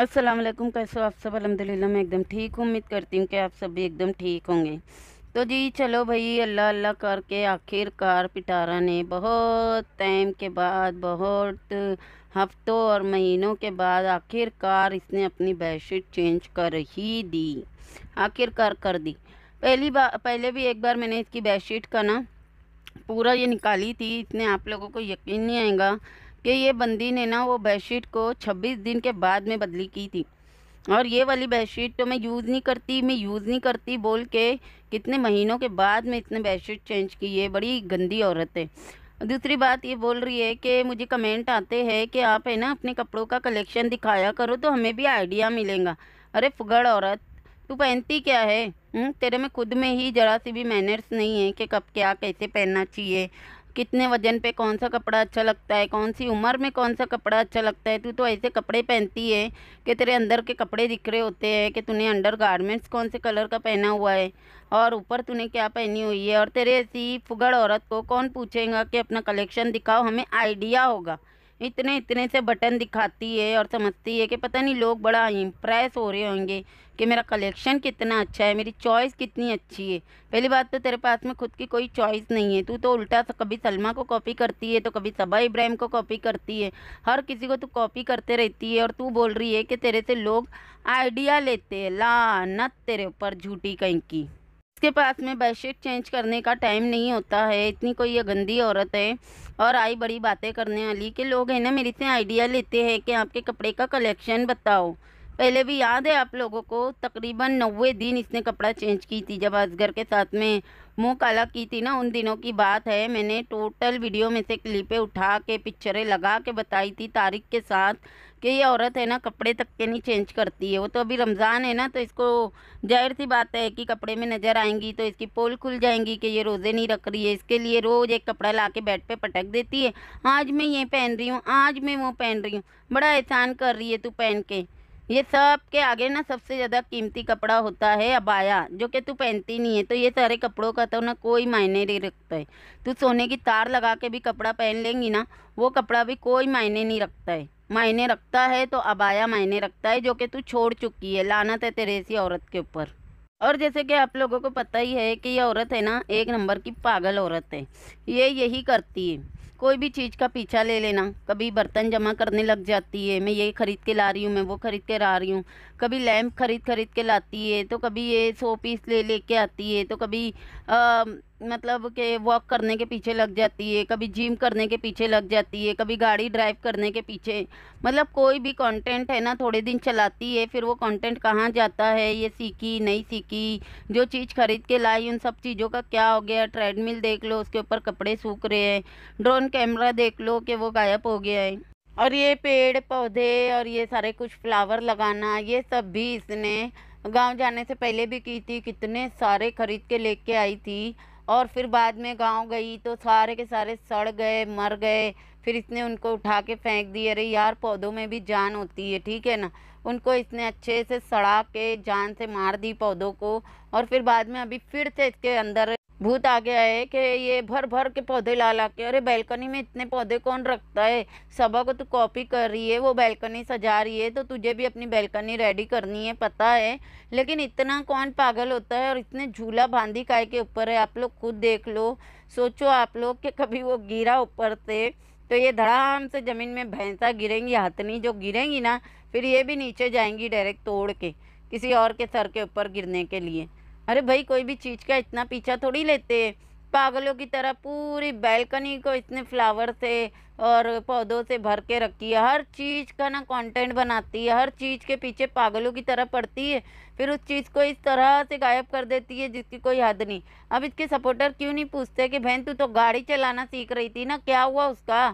अस्सलाम वालेकुम कैसे हो आप सब अलहमदिल्ला मैं एकदम ठीक उम्मीद करती हूँ कि आप सब भी एकदम ठीक होंगे तो जी चलो भाई अल्लाह अल्लाह करके आखिरकार पिटारा ने बहुत टाइम के बाद बहुत हफ्तों और महीनों के बाद आखिरकार इसने अपनी बेडशीट चेंज कर ही दी आखिरकार कर दी पहली बार पहले भी एक बार मैंने इसकी बेडशीट का ना पूरा ये निकाली थी इतने आप लोगों को यकीन नहीं आएगा कि ये बंदी ने ना वो बेडशीट को 26 दिन के बाद में बदली की थी और ये वाली बेडशीट तो मैं यूज़ नहीं करती मैं यूज़ नहीं करती बोल के कितने महीनों के बाद में इतने बेडशीट चेंज की ये बड़ी गंदी औरत है दूसरी बात ये बोल रही है कि मुझे कमेंट आते हैं कि आप है ना अपने कपड़ों का कलेक्शन दिखाया करो तो हमें भी आइडिया मिलेगा अरे फुगड़ औरत तू पहनती क्या है हुँ? हम्म, तेरे में खुद में ही जरा सी भी मैनर्स नहीं है कि कब क्या कैसे पहनना चाहिए कितने वजन पे कौन सा कपड़ा अच्छा लगता है कौन सी उम्र में कौन सा कपड़ा अच्छा लगता है तू तो ऐसे कपड़े पहनती है कि तेरे अंदर के कपड़े दिख रहे होते हैं कि तूने अंडर गारमेंट्स कौन से कलर का पहना हुआ है और ऊपर तूने क्या पहनी हुई है और तेरे ऐसी फुगड़ औरत को कौन पूछेगा कि अपना कलेक्शन दिखाओ हमें आइडिया होगा इतने इतने से बटन दिखाती है और समझती है कि पता नहीं लोग बड़ा इम्प्रेस हो रहे होंगे कि मेरा कलेक्शन कितना अच्छा है मेरी चॉइस कितनी अच्छी है पहली बात तो तेरे पास में खुद की कोई चॉइस नहीं है तू तो उल्टा कभी सलमा को कॉपी करती है तो कभी सबा इब्राहिम को कॉपी करती है हर किसी को तू कॉपी करते रहती है और तू बोल रही है कि तेरे से लोग आइडिया लेते हैं लानत तेरे ऊपर झूठी कहीं की इसके पास में बेड चेंज करने का टाइम नहीं होता है इतनी कोई ये गंदी औरत है और आई बड़ी बातें करने वाली कि लोग हैं ना मेरे से आइडिया लेते हैं कि आपके कपड़े का कलेक्शन बताओ पहले भी याद है आप लोगों को तकरीबन नब्बे दिन इसने कपड़ा चेंज की थी जब असगर के साथ में मुँह काला की थी ना उन दिनों की बात है मैंने टोटल वीडियो में से क्लिपें उठा के पिक्चरें लगा के बताई थी तारीख के साथ कि ये औरत है ना कपड़े तक के नहीं चेंज करती है वो तो अभी रमज़ान है ना तो इसको जाहिर सी बात है कि कपड़े में नज़र आएंगी तो इसकी पोल खुल जाएंगी कि ये रोज़े नहीं रख रही है इसके लिए रोज़ एक कपड़ा ला के बेड पर पटक देती है आज मैं ये पहन रही हूँ आज मैं वो पहन रही हूँ बड़ा एहसान कर रही है तू पहन के ये सब के आगे ना सबसे ज़्यादा कीमती कपड़ा होता है अबाया जो कि तू पहनती नहीं है तो ये सारे कपड़ों का तो ना कोई मायने नहीं रखता है तू सोने की तार लगा के भी कपड़ा पहन लेंगी ना वो कपड़ा भी कोई मायने नहीं रखता है मायने रखता है तो अबाया मायने रखता है जो कि तू छोड़ चुकी है लानत है तेरे ऐसी औरत के ऊपर और जैसे कि आप लोगों को पता ही है कि ये औरत है ना एक नंबर की पागल औरत है ये यही करती है कोई भी चीज़ का पीछा ले लेना कभी बर्तन जमा करने लग जाती है मैं ये ख़रीद के ला रही हूँ मैं वो ख़रीद के ला रही हूँ कभी लैम्प ख़रीद ख़रीद के लाती है तो कभी ये सौ पीस ले लेके आती है तो कभी आ, मतलब के वॉक करने के पीछे लग जाती है कभी जिम करने के पीछे लग जाती है कभी गाड़ी ड्राइव करने के पीछे मतलब कोई भी कंटेंट है ना थोड़े दिन चलाती है फिर वो कंटेंट कहाँ जाता है ये सीखी नहीं सीखी जो चीज़ खरीद के लाई उन सब चीज़ों का क्या हो गया ट्रेडमिल देख लो उसके ऊपर कपड़े सूख रहे हैं ड्रोन कैमरा देख लो कि वो गायब हो गया है और ये पेड़ पौधे और ये सारे कुछ फ्लावर लगाना ये सब भी इसने गांव जाने से पहले भी की थी कितने सारे खरीद के लेके आई थी और फिर बाद में गांव गई तो सारे के सारे सड़ गए मर गए फिर इसने उनको उठा के फेंक दिए अरे यार पौधों में भी जान होती है ठीक है ना उनको इसने अच्छे से सड़ा के जान से मार दी पौधों को और फिर बाद में अभी फिर से इसके अंदर भूत आ गया है कि ये भर भर के पौधे ला ला के अरे बैलकनी में इतने पौधे कौन रखता है सबा को तू कॉपी कर रही है वो बैलकनी सजा रही है तो तुझे भी अपनी बैलकनी रेडी करनी है पता है लेकिन इतना कौन पागल होता है और इतने झूला बांधी काय के ऊपर है आप लोग खुद देख लो सोचो आप लोग कि कभी वो गिरा ऊपर से तो ये धड़ाम से ज़मीन में भैंसा गिरेंगी हाथनी जो गिरेंगी ना फिर ये भी नीचे जाएंगी डायरेक्ट तोड़ के किसी और के सर के ऊपर गिरने के लिए अरे भाई कोई भी चीज़ का इतना पीछा थोड़ी लेते पागलों की तरह पूरी बैल्कनी को इतने फ्लावर से और पौधों से भर के रखी है हर चीज़ का ना कंटेंट बनाती है हर चीज़ के पीछे पागलों की तरह पड़ती है फिर उस चीज़ को इस तरह से गायब कर देती है जिसकी कोई हद नहीं अब इसके सपोर्टर क्यों नहीं पूछते कि बहन तू तो गाड़ी चलाना सीख रही थी ना क्या हुआ उसका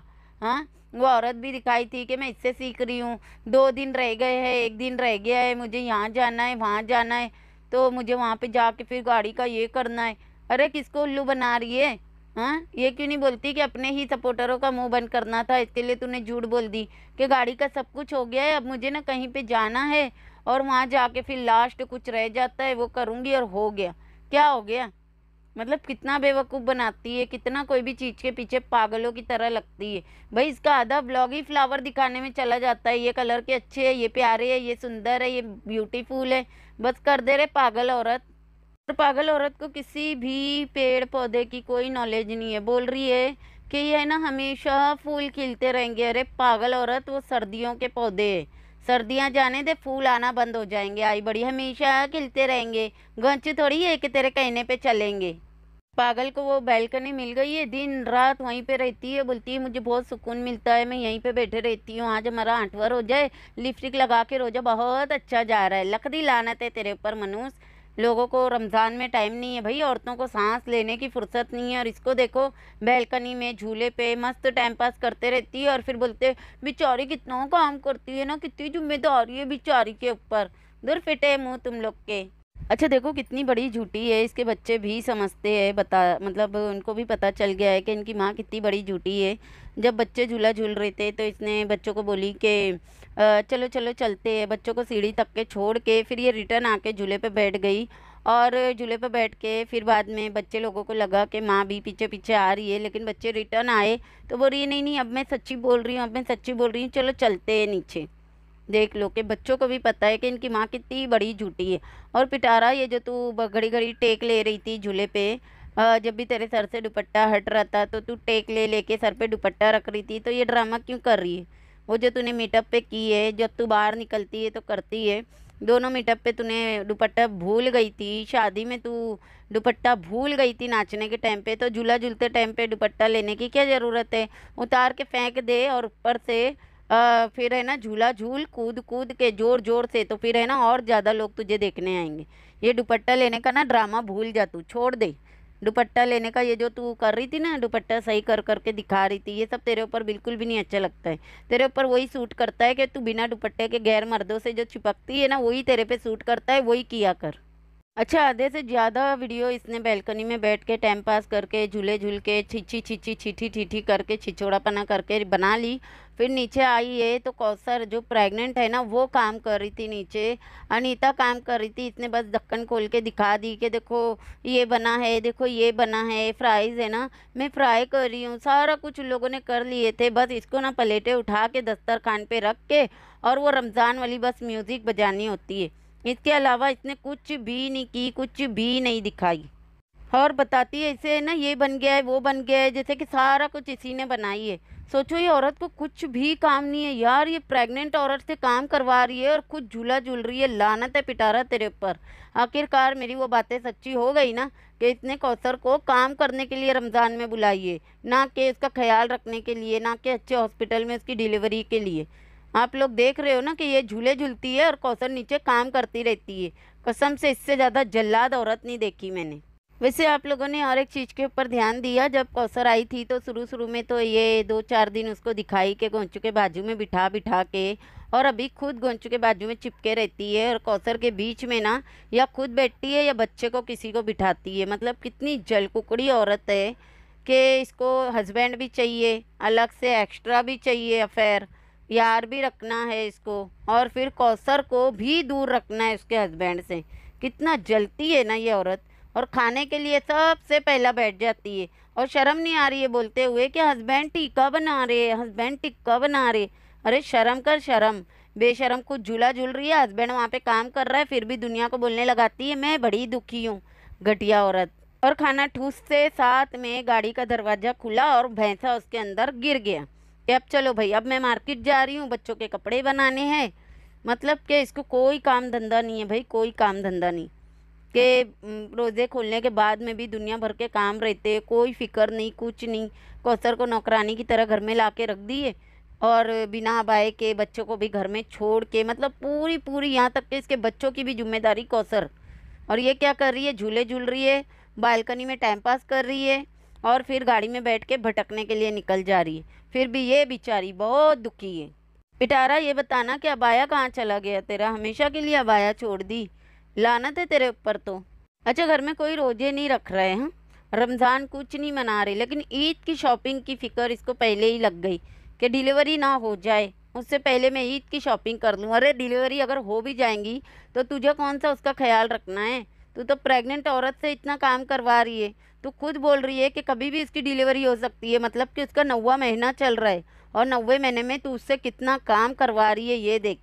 हाँ वो औरत भी दिखाई थी कि मैं इससे सीख रही हूँ दो दिन रह गए हैं एक दिन रह गया है मुझे यहाँ जाना है वहाँ जाना है तो मुझे वहाँ पे जाके फिर गाड़ी का ये करना है अरे किसको उल्लू बना रही है हाँ ये क्यों नहीं बोलती कि अपने ही सपोर्टरों का मुंह बंद करना था इसके लिए तूने झूठ बोल दी कि गाड़ी का सब कुछ हो गया है अब मुझे ना कहीं पे जाना है और वहाँ जाके फिर लास्ट कुछ रह जाता है वो करूँगी और हो गया क्या हो गया मतलब कितना बेवकूफ़ बनाती है कितना कोई भी चीज़ के पीछे पागलों की तरह लगती है भाई इसका आधा ब्लॉग ही फ्लावर दिखाने में चला जाता है ये कलर के अच्छे है ये प्यारे है ये सुंदर है ये ब्यूटीफुल है बस कर दे रहे पागल औरत और पागल औरत को किसी भी पेड़ पौधे की कोई नॉलेज नहीं है बोल रही है कि यह ना हमेशा फूल खिलते रहेंगे अरे पागल औरत वो सर्दियों के पौधे है सर्दियाँ जाने दे फूल आना बंद हो जाएंगे आई बड़ी हमेशा खिलते रहेंगे गंच थोड़ी है कि तेरे कहने पे चलेंगे पागल को वो बैलकनी मिल गई है दिन रात वहीं पे रहती है बोलती है मुझे बहुत सुकून मिलता है मैं यहीं पे बैठे रहती हूँ आज हमारा आठवर हो जाए लिपस्टिक लगा के रोजा बहुत अच्छा जा रहा है लकड़ी लानत है तेरे ऊपर मनुष्य लोगों को रमज़ान में टाइम नहीं है भाई औरतों को सांस लेने की फुर्सत नहीं है और इसको देखो बैलकनी में झूले पे मस्त टाइम पास करते रहती है और फिर बोलते बेचारी कितना काम करती है ना कितनी जिम्मेदारी है बेचारी के ऊपर दुर्फिटे फिटे मुँह तुम लोग के अच्छा देखो कितनी बड़ी झूठी है इसके बच्चे भी समझते हैं बता मतलब उनको भी पता चल गया है कि इनकी माँ कितनी बड़ी झूठी है जब बच्चे झूला झूल रहे थे तो इसने बच्चों को बोली कि चलो चलो चलते हैं बच्चों को सीढ़ी तक के छोड़ के फिर ये रिटर्न आके झूले पे बैठ गई और झूले पर बैठ के फिर बाद में बच्चे लोगों को लगा कि माँ भी पीछे पीछे आ रही है लेकिन बच्चे रिटर्न आए तो बोल रही है नहीं नहीं अब मैं सच्ची बोल रही हूँ अब मैं सच्ची बोल रही हूँ चलो चलते हैं नीचे देख लो कि बच्चों को भी पता है कि इनकी माँ कितनी बड़ी झूठी है और पिटारा ये जो तू घड़ी घड़ी टेक ले रही थी झूले पे जब भी तेरे सर से दुपट्टा हट रहा था तो तू टेक ले लेके सर पे दुपट्टा रख रही थी तो ये ड्रामा क्यों कर रही है वो जो तूने मीटअप पे की है जब तू बाहर निकलती है तो करती है दोनों मीटअप पे तूने दुपट्टा भूल गई थी शादी में तू दुपट्टा भूल गई थी नाचने के टाइम पे तो झूला झूलते टाइम पे दुपट्टा लेने की क्या ज़रूरत है उतार के फेंक दे और ऊपर से आ, फिर है ना झूला झूल कूद कूद के जोर जोर से तो फिर है ना और ज़्यादा लोग तुझे देखने आएंगे ये दुपट्टा लेने का ना ड्रामा भूल जा तू छोड़ दे दुपट्टा लेने का ये जो तू कर रही थी ना दुपट्टा सही कर करके दिखा रही थी ये सब तेरे ऊपर बिल्कुल भी नहीं अच्छा लगता है तेरे ऊपर वही सूट करता है कि तू बिना दुपट्टे के गैर मर्दों से जो चिपकती है ना वही तेरे पे सूट करता है वही किया कर अच्छा आधे से ज़्यादा वीडियो इसने बैल्कनी में बैठ के टाइम पास करके झूले झूल के छिची छिची छिठी ठीठी करके छिछोड़ापना करके बना ली फिर नीचे आई है तो कौसर जो प्रेग्नेंट है ना वो काम कर रही थी नीचे अनीता काम कर रही थी इसने बस ढक्कन खोल के दिखा दी कि देखो ये बना है देखो ये बना है फ्राइज़ है ना मैं फ्राई कर रही हूँ सारा कुछ लोगों ने कर लिए थे बस इसको ना प्लेटें उठा के दस्तर पे रख के और वो रमज़ान वाली बस म्यूज़िक बजानी होती है इसके अलावा इसने कुछ भी नहीं की कुछ भी नहीं दिखाई और बताती है इसे ना ये बन गया है वो बन गया है जैसे कि सारा कुछ इसी ने बनाई है सोचो ये औरत को कुछ भी काम नहीं है यार ये प्रेग्नेंट औरत से काम करवा रही है और कुछ झूला झूल रही है लानत है पिटारा तेरे ऊपर आखिरकार मेरी वो बातें सच्ची हो गई ना कि इतने कौसर को काम करने के लिए रमज़ान में बुलाइए ना कि उसका ख्याल रखने के लिए ना कि अच्छे हॉस्पिटल में उसकी डिलीवरी के लिए आप लोग देख रहे हो ना कि ये झूले झूलती है और कौशल नीचे काम करती रहती है कसम से इससे ज़्यादा जल्लाद औरत नहीं देखी मैंने वैसे आप लोगों ने और एक चीज़ के ऊपर ध्यान दिया जब कौसर आई थी तो शुरू शुरू में तो ये दो चार दिन उसको दिखाई के गोंचू के बाजू में बिठा बिठा के और अभी खुद गोंचू के बाजू में चिपके रहती है और कौसर के बीच में ना या खुद बैठती है या बच्चे को किसी को बिठाती है मतलब कितनी जलकुकड़ी औरत है कि इसको हस्बैंड भी चाहिए अलग से एक्स्ट्रा भी चाहिए अफेयर यार भी रखना है इसको और फिर कौसर को भी दूर रखना है उसके हस्बैंड से कितना जलती है ना ये औरत और खाने के लिए सबसे पहला बैठ जाती है और शर्म नहीं आ रही है बोलते हुए कि हस्बैंड टिक्का बना रहे हस्बैंड टिक्का बना रहे अरे शर्म कर शर्म बेशरम कुछ झूला झूल रही है हस्बैंड वहाँ पे काम कर रहा है फिर भी दुनिया को बोलने लगाती है मैं बड़ी दुखी हूँ घटिया औरत और खाना ठूस से साथ में गाड़ी का दरवाज़ा खुला और भैंसा उसके अंदर गिर गया कि अब चलो भाई अब मैं मार्केट जा रही हूँ बच्चों के कपड़े बनाने हैं मतलब कि इसको कोई काम धंधा नहीं है भाई कोई काम धंधा नहीं के अच्छा। रोज़े खोलने के बाद में भी दुनिया भर के काम रहते हैं कोई फिक्र नहीं कुछ नहीं कौसर को नौकरानी की तरह घर में ला के रख दिए और बिना बाए के बच्चों को भी घर में छोड़ के मतलब पूरी पूरी यहाँ तक के इसके बच्चों की भी जिम्मेदारी कौसर और ये क्या कर रही है झूले झूल रही है बालकनी में टाइम पास कर रही है और फिर गाड़ी में बैठ के भटकने के लिए निकल जा रही है फिर भी ये बेचारी बहुत दुखी है पिटारा ये बताना कि अबाया कहाँ चला गया तेरा हमेशा के लिए अबाया छोड़ दी लानत है तेरे ऊपर तो अच्छा घर में कोई रोजे नहीं रख रहे हैं रमज़ान कुछ नहीं मना रहे लेकिन ईद की शॉपिंग की फ़िक्र इसको पहले ही लग गई कि डिलीवरी ना हो जाए उससे पहले मैं ईद की शॉपिंग कर लूँ अरे डिलीवरी अगर हो भी जाएंगी तो तुझे कौन सा उसका ख्याल रखना है तू तो प्रेग्नेंट औरत से इतना काम करवा रही है तो खुद बोल रही है कि कभी भी इसकी डिलीवरी हो सकती है मतलब कि उसका नौवा महीना चल रहा है और नवे महीने में तू उससे कितना काम करवा रही है ये देख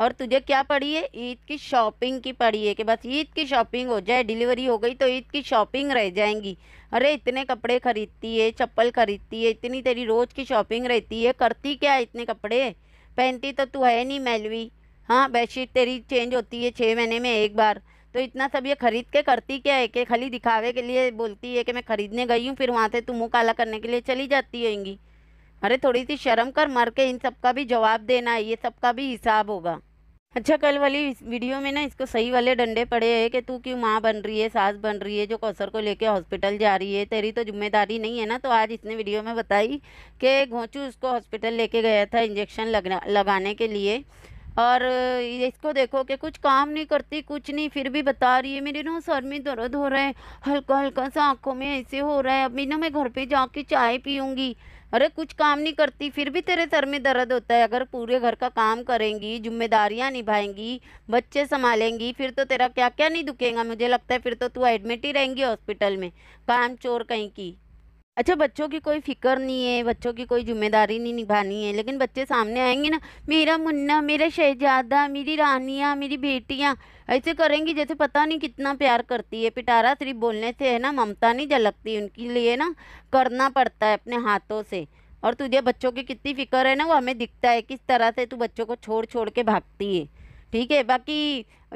और तुझे क्या पड़ी है ईद की शॉपिंग की पड़ी है कि बस ईद की शॉपिंग हो जाए डिलीवरी हो गई तो ईद की शॉपिंग रह जाएंगी अरे इतने कपड़े खरीदती है चप्पल खरीदती है इतनी तेरी रोज़ की शॉपिंग रहती है करती क्या इतने कपड़े पहनती तो तू है नहीं मैलवी हाँ बेडशीट तेरी चेंज होती है छः महीने में एक बार तो इतना सब ये खरीद के करती क्या है कि खाली दिखावे के लिए बोलती है कि मैं खरीदने गई हूँ फिर वहाँ से तू मुँह काला करने के लिए चली जाती होंगी अरे थोड़ी सी शर्म कर मर के इन सब का भी जवाब देना है ये सब का भी हिसाब होगा अच्छा कल वाली वीडियो में ना इसको सही वाले डंडे पड़े हैं कि तू क्यों माँ बन रही है सास बन रही है जो कौसर को लेके हॉस्पिटल जा रही है तेरी तो जिम्मेदारी नहीं है ना तो आज इसने वीडियो में बताई कि घोंचू उसको हॉस्पिटल लेके गया था इंजेक्शन लगना लगाने के लिए और इसको देखो कि कुछ काम नहीं करती कुछ नहीं फिर भी बता रही है मेरे ना सर में दर्द हो रहा है हल्का हल्का सा आँखों में ऐसे हो रहा है अभी ना मैं घर पे जाके चाय पीऊँगी अरे कुछ काम नहीं करती फिर भी तेरे सर में दर्द होता है अगर पूरे घर का काम करेंगी जिम्मेदारियाँ निभाएंगी बच्चे संभालेंगी फिर तो तेरा क्या क्या नहीं दुखेगा मुझे लगता है फिर तो तू एडमिट ही रहेंगी हॉस्पिटल में काम चोर कहीं की अच्छा बच्चों की कोई फ़िक्र नहीं है बच्चों की कोई जिम्मेदारी नहीं निभानी है लेकिन बच्चे सामने आएंगे ना मेरा मुन्ना मेरा शहजादा मेरी रानियाँ मेरी बेटियाँ ऐसे करेंगी जैसे पता नहीं कितना प्यार करती है पिटारा सिर्फ बोलने से है ना ममता नहीं झलकती उनके लिए ना करना पड़ता है अपने हाथों से और तुझे बच्चों की कितनी फ़िक्र है ना वो हमें दिखता है किस तरह से तू बच्चों को छोड़ छोड़ के भागती है ठीक है बाकी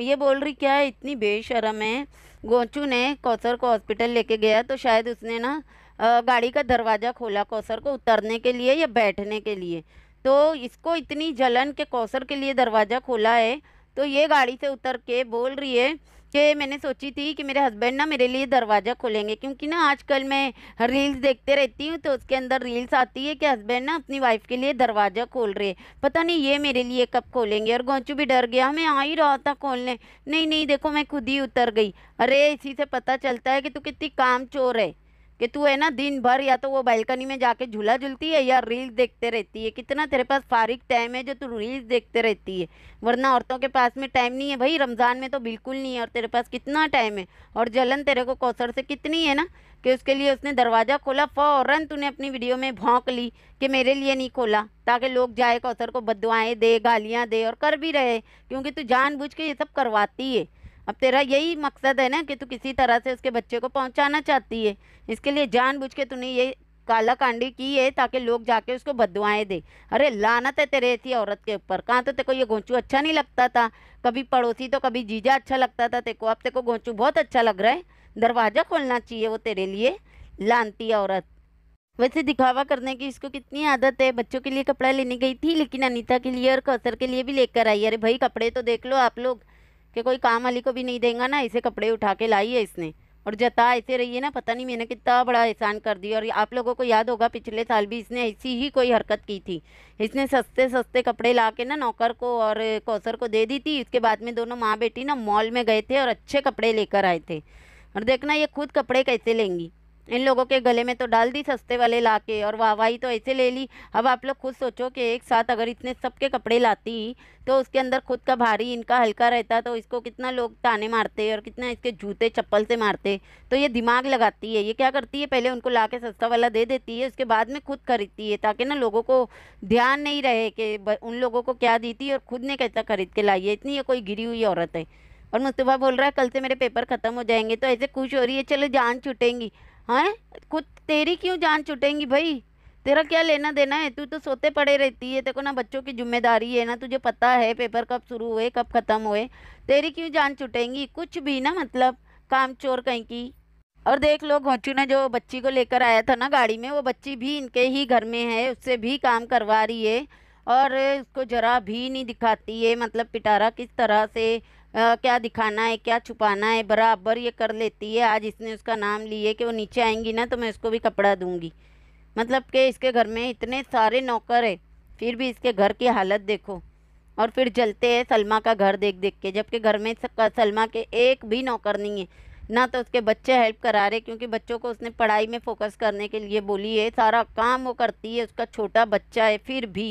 ये बोल रही क्या है इतनी बेशरम है गोचू ने कौसर को हॉस्पिटल लेके गया तो शायद उसने ना गाड़ी का दरवाज़ा खोला कौसर को उतरने के लिए या बैठने के लिए तो इसको इतनी जलन के कौसर के लिए दरवाज़ा खोला है तो ये गाड़ी से उतर के बोल रही है कि मैंने सोची थी कि मेरे हस्बैंड ना मेरे लिए दरवाज़ा खोलेंगे क्योंकि ना आजकल मैं रील्स देखते रहती हूँ तो उसके अंदर रील्स आती है कि हस्बैंड ना अपनी वाइफ के लिए दरवाज़ा खोल रहे पता नहीं ये मेरे लिए कब खोलेंगे और गोंचू भी डर गया मैं आ ही रहा था खोलने नहीं नहीं देखो मैं खुद ही उतर गई अरे इसी से पता चलता है कि तू कितनी काम चोर है कि तू है ना दिन भर या तो वो बालकनी में जाके झूला झूलती है या रील्स देखते रहती है कितना तेरे पास फारिक टाइम है जो तू रील्स देखते रहती है वरना औरतों के पास में टाइम नहीं है भाई रमज़ान में तो बिल्कुल नहीं है और तेरे पास कितना टाइम है और जलन तेरे को कौसर से कितनी है ना कि उसके लिए उसने दरवाज़ा खोला फ़ौरन तूने अपनी वीडियो में भोंक ली कि मेरे लिए नहीं खोला ताकि लोग जाए कौसर को बदवाएँ दे गालियाँ दे और कर भी रहे क्योंकि तू जानबूझ के ये सब करवाती है अब तेरा यही मकसद है ना कि तू किसी तरह से उसके बच्चे को पहुंचाना चाहती है इसके लिए जानबूझ के तूने ये काला कांडी की है ताकि लोग जाके उसको बदवाएँ दे अरे लानत है तेरे ऐसी औरत के ऊपर कहाँ तो तेरे को ये गोंचू अच्छा नहीं लगता था कभी पड़ोसी तो कभी जीजा अच्छा लगता था तेरे को अब तेरे को गोंचू बहुत अच्छा लग रहा है दरवाज़ा खोलना चाहिए वो तेरे लिए लानती औरत वैसे दिखावा करने की इसको कितनी आदत है बच्चों के लिए कपड़ा लेने गई थी लेकिन अनीता के लिए और कौसर के लिए भी लेकर आई अरे भाई कपड़े तो देख लो आप लोग कि कोई काम वाली को भी नहीं देगा ना इसे कपड़े उठा के लाई है इसने और जता ऐसे रही है ना पता नहीं मैंने कितना बड़ा एहसान कर दिया और आप लोगों को याद होगा पिछले साल भी इसने ऐसी ही कोई हरकत की थी इसने सस्ते सस्ते कपड़े ला के ना नौकर को और कौसर को दे दी थी इसके बाद में दोनों माँ बेटी ना मॉल में गए थे और अच्छे कपड़े लेकर आए थे और देखना ये खुद कपड़े कैसे लेंगी इन लोगों के गले में तो डाल दी सस्ते वाले ला के और वाहवाही तो ऐसे ले ली अब आप लोग खुद सोचो कि एक साथ अगर इतने सबके कपड़े लाती तो उसके अंदर खुद का भारी इनका हल्का रहता तो इसको कितना लोग ताने मारते और कितना इसके जूते चप्पल से मारते तो ये दिमाग लगाती है ये क्या करती है पहले उनको ला के सस्ता वाला दे देती है उसके बाद में खुद खरीदती है ताकि ना लोगों को ध्यान नहीं रहे कि उन लोगों को क्या दी थी और खुद ने कैसा खरीद के लाई है इतनी ये कोई गिरी हुई औरत है और मुस्तफ़ा बोल रहा है कल से मेरे पेपर ख़त्म हो जाएंगे तो ऐसे खुश हो रही है चलो जान छुटेंगी हैं कुछ तेरी क्यों जान छुटेंगी भाई तेरा क्या लेना देना है तू तो सोते पड़े रहती है देखो ना बच्चों की जिम्मेदारी है ना तुझे पता है पेपर कब शुरू हुए कब ख़त्म हुए तेरी क्यों जान छुटेंगी कुछ भी ना मतलब काम चोर कहीं की और देख लो घोचू ने जो बच्ची को लेकर आया था ना गाड़ी में वो बच्ची भी इनके ही घर में है उससे भी काम करवा रही है और उसको ज़रा भी नहीं दिखाती है मतलब पिटारा किस तरह से आ, क्या दिखाना है क्या छुपाना है बराबर ये कर लेती है आज इसने उसका नाम लिए कि वो नीचे आएंगी ना तो मैं उसको भी कपड़ा दूंगी मतलब कि इसके घर में इतने सारे नौकर है फिर भी इसके घर की हालत देखो और फिर जलते हैं सलमा का घर देख देख के जबकि घर में सलमा के एक भी नौकर नहीं है ना तो उसके बच्चे हेल्प करा रहे क्योंकि बच्चों को उसने पढ़ाई में फोकस करने के लिए बोली है सारा काम वो करती है उसका छोटा बच्चा है फिर भी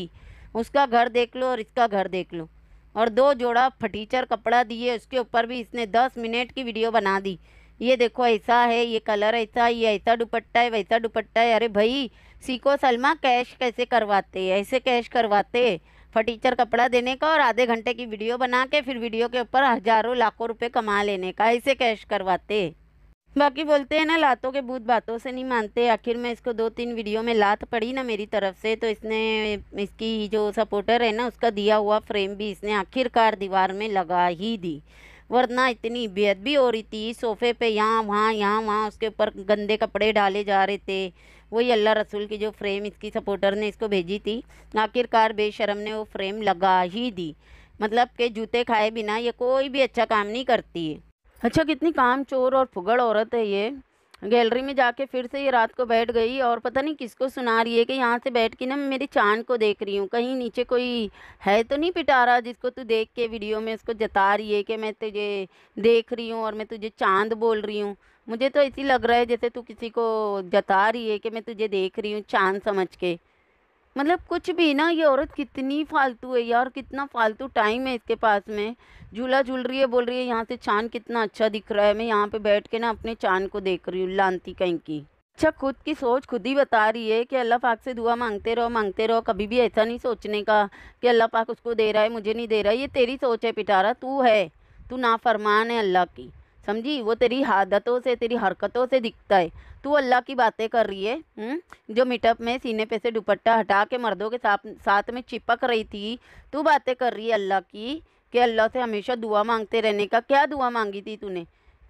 उसका घर देख लो और इसका घर देख लो और दो जोड़ा फटीचर कपड़ा दिए उसके ऊपर भी इसने दस मिनट की वीडियो बना दी ये देखो ऐसा है ये कलर ऐसा ये ऐसा दुपट्टा है वैसा दुपट्टा है अरे भाई सीखो सलमा कैश कैसे करवाते हैं ऐसे कैश करवाते फटीचर कपड़ा देने का और आधे घंटे की वीडियो बना के फिर वीडियो के ऊपर हज़ारों लाखों रुपए कमा लेने का ऐसे कैश करवाते हैं बाकी बोलते हैं ना लातों के भूत बातों से नहीं मानते आखिर में इसको दो तीन वीडियो में लात पड़ी ना मेरी तरफ से तो इसने इसकी जो सपोर्टर है ना उसका दिया हुआ फ्रेम भी इसने आखिरकार दीवार में लगा ही दी वरना इतनी भी हो रही थी सोफ़े पे यहाँ वहाँ यहाँ वहाँ उसके ऊपर गंदे कपड़े डाले जा रहे थे वही अल्लाह रसूल की जो फ्रेम इसकी सपोर्टर ने इसको भेजी थी आखिरकार बेशरम ने वो फ्रेम लगा ही दी मतलब के जूते खाए बिना ये कोई भी अच्छा काम नहीं करती है अच्छा कितनी काम चोर और फुगड़ औरत है ये गैलरी में जाके फिर से ये रात को बैठ गई और पता नहीं किसको सुना रही है कि यहाँ से बैठ के ना मैं मेरी चांद को देख रही हूँ कहीं नीचे कोई है तो नहीं पिटारा जिसको तू देख के वीडियो में उसको जता रही है कि मैं तुझे देख रही हूँ और मैं तुझे चांद बोल रही हूँ मुझे तो ऐसी लग रहा है जैसे तू किसी को जता रही है कि मैं तुझे देख रही हूँ चांद समझ के मतलब कुछ भी ना ये औरत कितनी फालतू है यार कितना फालतू टाइम है इसके पास में झूला झूल रही है बोल रही है यहाँ से चांद कितना अच्छा दिख रहा है मैं यहाँ पे बैठ के ना अपने चांद को देख रही हूँ लानती कहीं की अच्छा खुद की सोच खुद ही बता रही है कि अल्लाह पाक से दुआ मांगते रहो मांगते रहो कभी भी ऐसा नहीं सोचने का कि अल्लाह पाक उसको दे रहा है मुझे नहीं दे रहा है ये तेरी सोच है पिटारा तू है तू नाफरमान है अल्लाह की समझी वो तेरी आदतों से तेरी हरकतों से दिखता है तू अल्लाह की बातें कर रही है हुँ? हम्म? जो मिटअप में सीने पे से दुपट्टा हटा के मर्दों के साथ साथ में चिपक रही थी तू बातें कर रही है अल्लाह की कि अल्लाह से हमेशा दुआ मांगते रहने का क्या दुआ मांगी थी तूने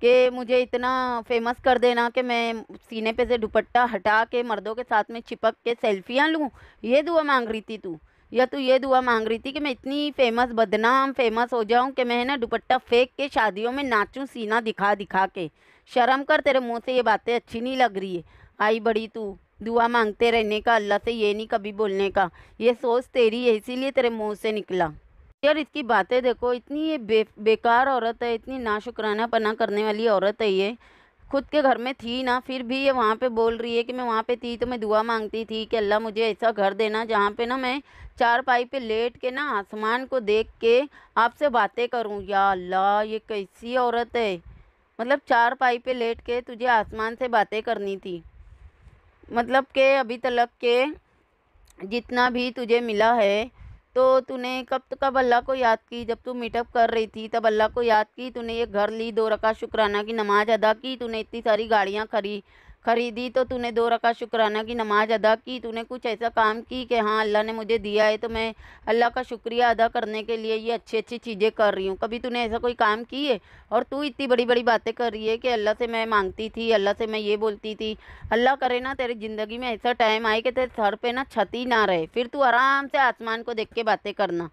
कि मुझे इतना फेमस कर देना कि मैं सीने पे से दुपट्टा हटा के मर्दों के साथ में चिपक के सेल्फियाँ लूँ ये दुआ मांग रही थी तू या तो ये दुआ मांग रही थी कि मैं इतनी फेमस बदनाम फेमस हो जाऊं कि मैं ना दुपट्टा फेंक के शादियों में नाचूं सीना दिखा दिखा के शर्म कर तेरे मुंह से ये बातें अच्छी नहीं लग रही है आई बड़ी तू दुआ मांगते रहने का अल्लाह से ये नहीं कभी बोलने का ये सोच तेरी है इसीलिए तेरे मुँह से निकला यार इसकी बातें देखो इतनी ये बे बेकार औरत है इतनी ना शुक्राना पना करने वाली औरत है ये खुद के घर में थी ना फिर भी ये वहाँ पे बोल रही है कि मैं वहाँ पे थी तो मैं दुआ मांगती थी कि अल्लाह मुझे ऐसा घर देना जहाँ पे ना मैं चार पाई पे लेट के ना आसमान को देख के आपसे बातें करूँ या अल्लाह ये कैसी औरत है मतलब चार पाई पे लेट के तुझे आसमान से बातें करनी थी मतलब के अभी तलक के जितना भी तुझे मिला है तो तूने कब कब अल्लाह को याद की जब तू मीटअप कर रही थी तब अल्लाह को याद की तूने ये घर ली दो रखा शुक्राना की नमाज़ अदा की तूने इतनी सारी गाड़ियाँ खरी खरीदी तो तूने दो रका शुक्राना की नमाज़ अदा की तूने कुछ ऐसा काम की कि हाँ अल्लाह ने मुझे दिया है तो मैं अल्लाह का शुक्रिया अदा करने के लिए ये अच्छी अच्छी चीज़ें कर रही हूँ कभी तूने ऐसा कोई काम की है और तू इतनी बड़ी बड़ी बातें कर रही है कि अल्लाह से मैं मांगती थी अल्लाह से मैं ये बोलती थी अल्लाह करे ना तेरी ज़िंदगी में ऐसा टाइम आए कि तेरे सर पर ना ही ना रहे फिर तू आराम से आसमान को देख के बातें करना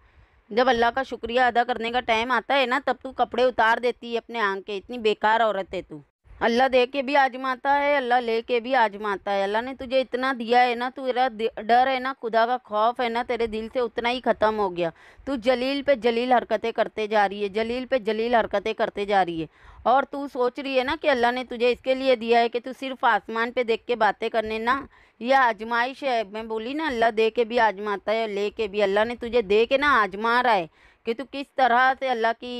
जब अल्लाह का शुक्रिया अदा करने का टाइम आता है ना तब तू कपड़े उतार देती है अपने आँख के इतनी बेकार औरत है तू अल्लाह दे के भी आजमाता है अल्लाह ले के भी आजमाता है अल्लाह ने तुझे इतना दिया है ना तेरा डर है ना खुदा का खौफ है ना तेरे दिल से उतना ही ख़त्म हो गया तू जलील पे जलील हरकतें करते जा रही है जलील पे जलील हरकतें करते जा रही है और तू सोच रही है ना कि अल्लाह ने तुझे इसके लिए दिया है कि तू सिर्फ आसमान पर देख के बातें करने ना यह आजमाइश है मैं बोली ना अल्लाह दे के भी आजमाता है ले के भी अल्लाह ने तुझे दे के ना आजमा रहा है कि तू किस तरह से अल्लाह की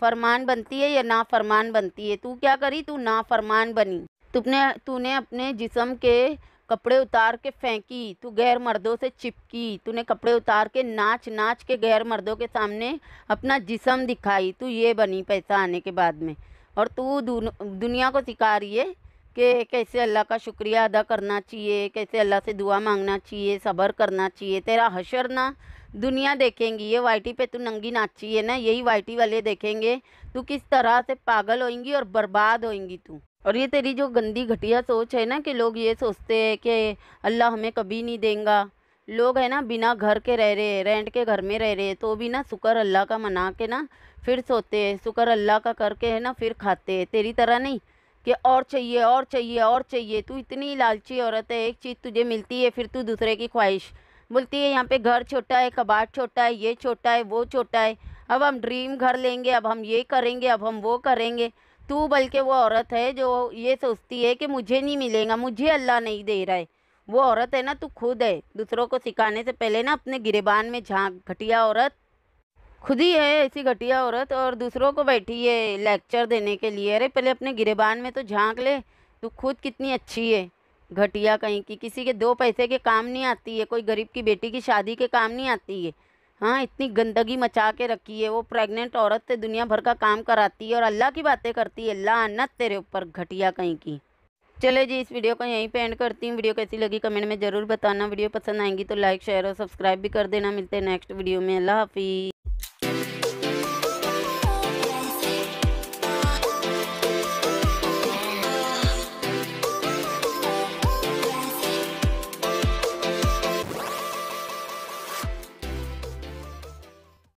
फरमान बनती है या नाफरमान बनती है तू क्या करी तू नाफ़रमान बनी तुमने तूने अपने जिसम के कपड़े उतार के फेंकी तू गैर मर्दों से चिपकी तूने कपड़े उतार के नाच नाच के गैर मर्दों के सामने अपना जिसम दिखाई तू ये बनी पैसा आने के बाद में और तू दुनिया को सिखा रही है कि कैसे अल्लाह का शुक्रिया अदा करना चाहिए कैसे अल्लाह से दुआ मांगना चाहिए सब्र करना चाहिए तेरा हशर ना दुनिया देखेंगी ये वाइटी पे तू नंगी नाची है ना यही वाइटी वाले देखेंगे तू किस तरह से पागल होएंगी और बर्बाद होएंगी तू और ये तेरी जो गंदी घटिया सोच है ना कि लोग ये सोचते हैं कि अल्लाह हमें कभी नहीं देंगा लोग है ना बिना घर के रह रहे हैं रेंट के घर में रह रहे हैं तो भी ना शुक्र अल्लाह का मना के ना फिर सोते हैं शुक्र अल्लाह का करके है ना फिर खाते हैं तेरी तरह नहीं कि और चाहिए और चाहिए और चाहिए तू इतनी लालची औरत है एक चीज़ तुझे मिलती है फिर तू दूसरे की ख्वाहिश बोलती है यहाँ पे घर छोटा है कबाड़ छोटा है ये छोटा है वो छोटा है अब हम ड्रीम घर लेंगे अब हम ये करेंगे अब हम वो करेंगे तू बल्कि वो औरत है जो ये सोचती है कि मुझे नहीं मिलेगा मुझे अल्लाह नहीं दे रहा है वो औरत है ना तू खुद है दूसरों को सिखाने से पहले ना अपने गिरेबान में झांक घटिया औरत खुद ही है ऐसी घटिया औरत और दूसरों को बैठी है लेक्चर देने के लिए अरे पहले अपने गिरेबान में तो झांक ले तू खुद कितनी अच्छी है घटिया कहीं की किसी के दो पैसे के काम नहीं आती है कोई गरीब की बेटी की शादी के काम नहीं आती है हाँ इतनी गंदगी मचा के रखी है वो प्रेग्नेंट औरत से दुनिया भर का काम कराती है और अल्लाह की बातें करती है अल्लाह अन्नत तेरे ऊपर घटिया कहीं की चले जी इस वीडियो को यहीं पे एंड करती हूँ वीडियो कैसी लगी कमेंट में ज़रूर बताना वीडियो पसंद आएंगी तो लाइक शेयर और सब्सक्राइब भी कर देना मिलते हैं नेक्स्ट वीडियो में अल्लाह हाफिज़